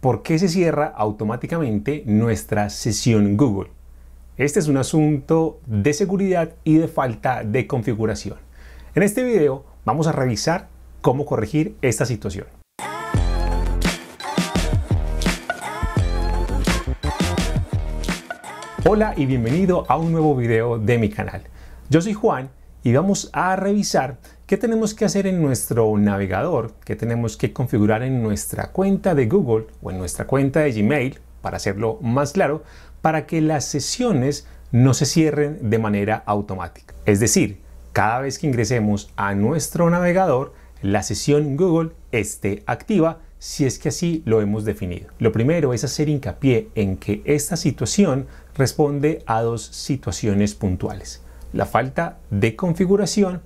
¿por qué se cierra automáticamente nuestra sesión Google? Este es un asunto de seguridad y de falta de configuración. En este video vamos a revisar cómo corregir esta situación. Hola y bienvenido a un nuevo video de mi canal. Yo soy Juan y vamos a revisar ¿Qué tenemos que hacer en nuestro navegador? ¿Qué tenemos que configurar en nuestra cuenta de Google o en nuestra cuenta de Gmail, para hacerlo más claro, para que las sesiones no se cierren de manera automática? Es decir, cada vez que ingresemos a nuestro navegador, la sesión Google esté activa si es que así lo hemos definido. Lo primero es hacer hincapié en que esta situación responde a dos situaciones puntuales, la falta de configuración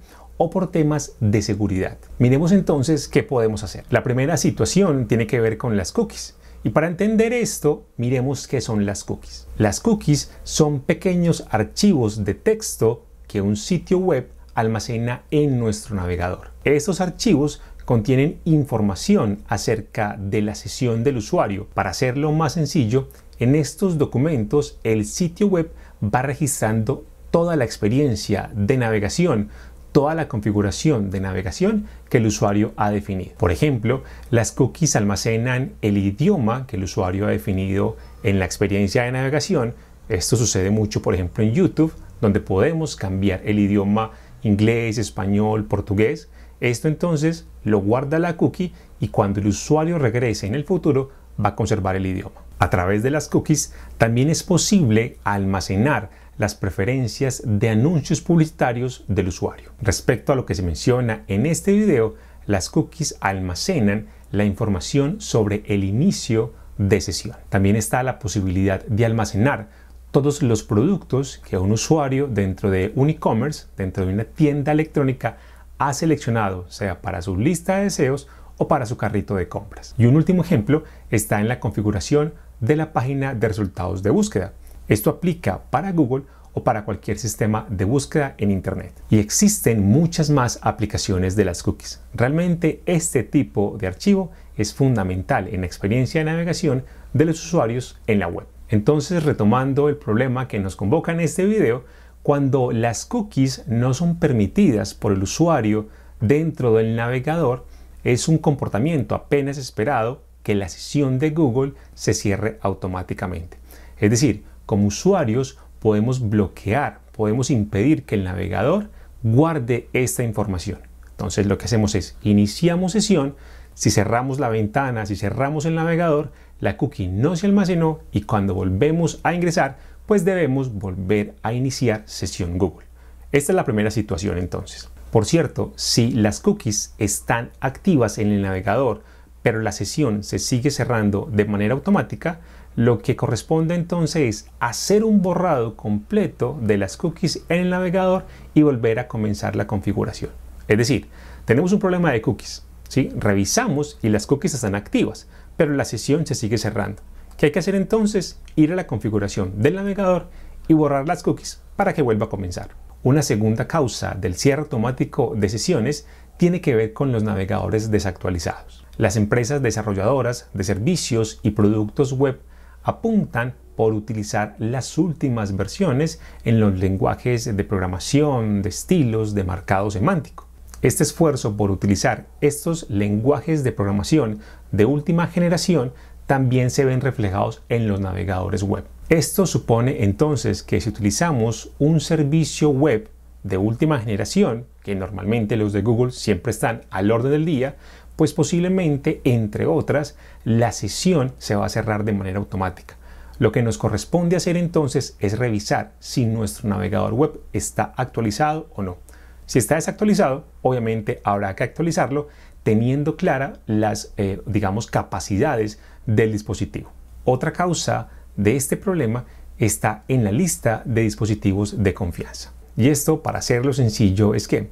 por temas de seguridad. Miremos entonces qué podemos hacer. La primera situación tiene que ver con las cookies. Y para entender esto, miremos qué son las cookies. Las cookies son pequeños archivos de texto que un sitio web almacena en nuestro navegador. Estos archivos contienen información acerca de la sesión del usuario. Para hacerlo más sencillo, en estos documentos el sitio web va registrando toda la experiencia de navegación, toda la configuración de navegación que el usuario ha definido. Por ejemplo, las cookies almacenan el idioma que el usuario ha definido en la experiencia de navegación. Esto sucede mucho, por ejemplo, en YouTube, donde podemos cambiar el idioma inglés, español, portugués. Esto entonces lo guarda la cookie y cuando el usuario regrese en el futuro va a conservar el idioma. A través de las cookies también es posible almacenar las preferencias de anuncios publicitarios del usuario. Respecto a lo que se menciona en este video, las cookies almacenan la información sobre el inicio de sesión. También está la posibilidad de almacenar todos los productos que un usuario dentro de un e-commerce, dentro de una tienda electrónica, ha seleccionado, sea para su lista de deseos o para su carrito de compras. Y un último ejemplo está en la configuración de la página de resultados de búsqueda. Esto aplica para Google o para cualquier sistema de búsqueda en Internet. Y existen muchas más aplicaciones de las cookies. Realmente este tipo de archivo es fundamental en la experiencia de navegación de los usuarios en la web. Entonces, retomando el problema que nos convoca en este video, cuando las cookies no son permitidas por el usuario dentro del navegador, es un comportamiento apenas esperado que la sesión de Google se cierre automáticamente. Es decir, como usuarios podemos bloquear, podemos impedir que el navegador guarde esta información. Entonces lo que hacemos es iniciamos sesión, si cerramos la ventana, si cerramos el navegador, la cookie no se almacenó y cuando volvemos a ingresar, pues debemos volver a iniciar sesión Google. Esta es la primera situación entonces. Por cierto, si las cookies están activas en el navegador, pero la sesión se sigue cerrando de manera automática, lo que corresponde entonces es hacer un borrado completo de las cookies en el navegador y volver a comenzar la configuración. Es decir, tenemos un problema de cookies. ¿sí? Revisamos y las cookies están activas, pero la sesión se sigue cerrando. ¿Qué hay que hacer entonces? Ir a la configuración del navegador y borrar las cookies para que vuelva a comenzar. Una segunda causa del cierre automático de sesiones tiene que ver con los navegadores desactualizados. Las empresas desarrolladoras de servicios y productos web apuntan por utilizar las últimas versiones en los lenguajes de programación, de estilos, de marcado semántico. Este esfuerzo por utilizar estos lenguajes de programación de última generación también se ven reflejados en los navegadores web. Esto supone entonces que si utilizamos un servicio web de última generación, que normalmente los de Google siempre están al orden del día, pues posiblemente, entre otras, la sesión se va a cerrar de manera automática. Lo que nos corresponde hacer entonces es revisar si nuestro navegador web está actualizado o no. Si está desactualizado, obviamente habrá que actualizarlo teniendo clara las, eh, digamos, capacidades del dispositivo. Otra causa de este problema está en la lista de dispositivos de confianza. Y esto, para hacerlo sencillo, es que,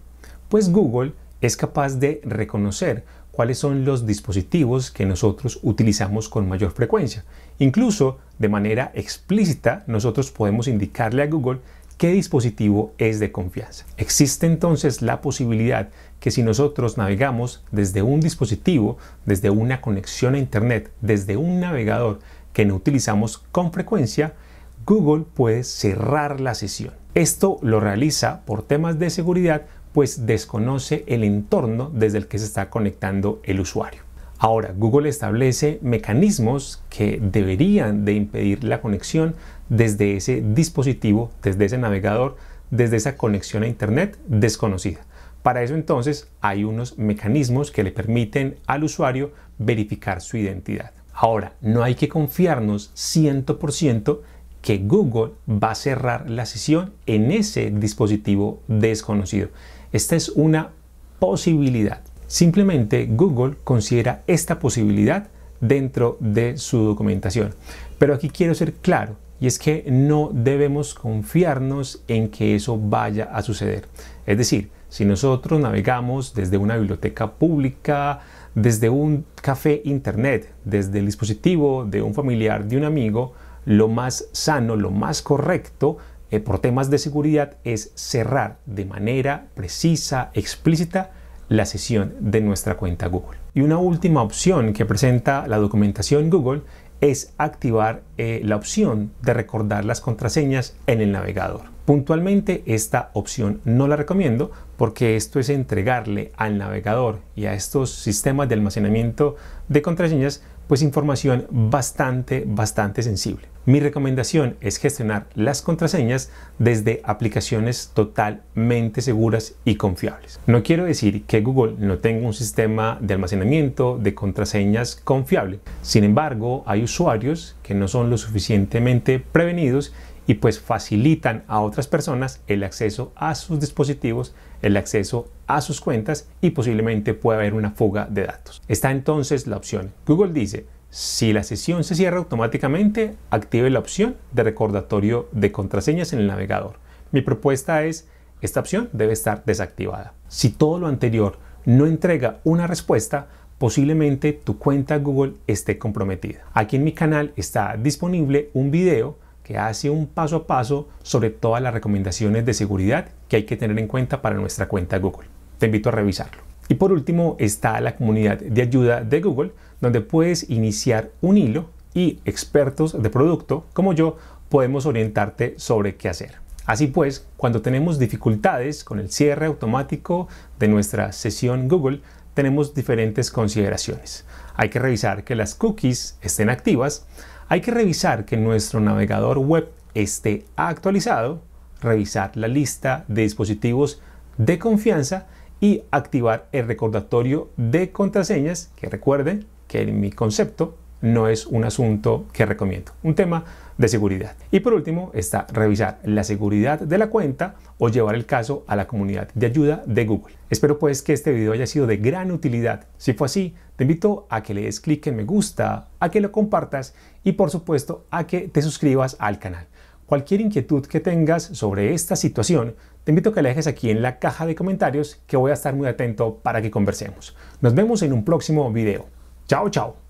pues Google es capaz de reconocer cuáles son los dispositivos que nosotros utilizamos con mayor frecuencia. Incluso de manera explícita nosotros podemos indicarle a Google qué dispositivo es de confianza. Existe entonces la posibilidad que si nosotros navegamos desde un dispositivo, desde una conexión a Internet, desde un navegador que no utilizamos con frecuencia, Google puede cerrar la sesión. Esto lo realiza por temas de seguridad pues desconoce el entorno desde el que se está conectando el usuario. Ahora, Google establece mecanismos que deberían de impedir la conexión desde ese dispositivo, desde ese navegador, desde esa conexión a Internet desconocida. Para eso entonces hay unos mecanismos que le permiten al usuario verificar su identidad. Ahora, no hay que confiarnos 100% que Google va a cerrar la sesión en ese dispositivo desconocido. Esta es una posibilidad. Simplemente Google considera esta posibilidad dentro de su documentación. Pero aquí quiero ser claro, y es que no debemos confiarnos en que eso vaya a suceder. Es decir, si nosotros navegamos desde una biblioteca pública, desde un café internet, desde el dispositivo de un familiar, de un amigo, lo más sano, lo más correcto eh, por temas de seguridad es cerrar de manera precisa, explícita, la sesión de nuestra cuenta Google. Y una última opción que presenta la documentación Google es activar eh, la opción de recordar las contraseñas en el navegador. Puntualmente esta opción no la recomiendo porque esto es entregarle al navegador y a estos sistemas de almacenamiento de contraseñas pues información bastante, bastante sensible. Mi recomendación es gestionar las contraseñas desde aplicaciones totalmente seguras y confiables. No quiero decir que Google no tenga un sistema de almacenamiento de contraseñas confiable. Sin embargo, hay usuarios que no son lo suficientemente prevenidos y pues facilitan a otras personas el acceso a sus dispositivos el acceso a sus cuentas y posiblemente pueda haber una fuga de datos. Está entonces la opción. Google dice, si la sesión se cierra automáticamente, active la opción de recordatorio de contraseñas en el navegador. Mi propuesta es, esta opción debe estar desactivada. Si todo lo anterior no entrega una respuesta, posiblemente tu cuenta Google esté comprometida. Aquí en mi canal está disponible un video hace un paso a paso sobre todas las recomendaciones de seguridad que hay que tener en cuenta para nuestra cuenta Google. Te invito a revisarlo. Y por último está la comunidad de ayuda de Google, donde puedes iniciar un hilo y expertos de producto como yo podemos orientarte sobre qué hacer. Así pues, cuando tenemos dificultades con el cierre automático de nuestra sesión Google, tenemos diferentes consideraciones. Hay que revisar que las cookies estén activas, hay que revisar que nuestro navegador web esté actualizado, revisar la lista de dispositivos de confianza y activar el recordatorio de contraseñas que recuerde que en mi concepto no es un asunto que recomiendo, un tema de seguridad. Y por último está revisar la seguridad de la cuenta o llevar el caso a la comunidad de ayuda de Google. Espero pues que este video haya sido de gran utilidad. Si fue así, te invito a que le des clic en me gusta, a que lo compartas y por supuesto a que te suscribas al canal. Cualquier inquietud que tengas sobre esta situación, te invito a que la dejes aquí en la caja de comentarios que voy a estar muy atento para que conversemos. Nos vemos en un próximo video. Chao, chao.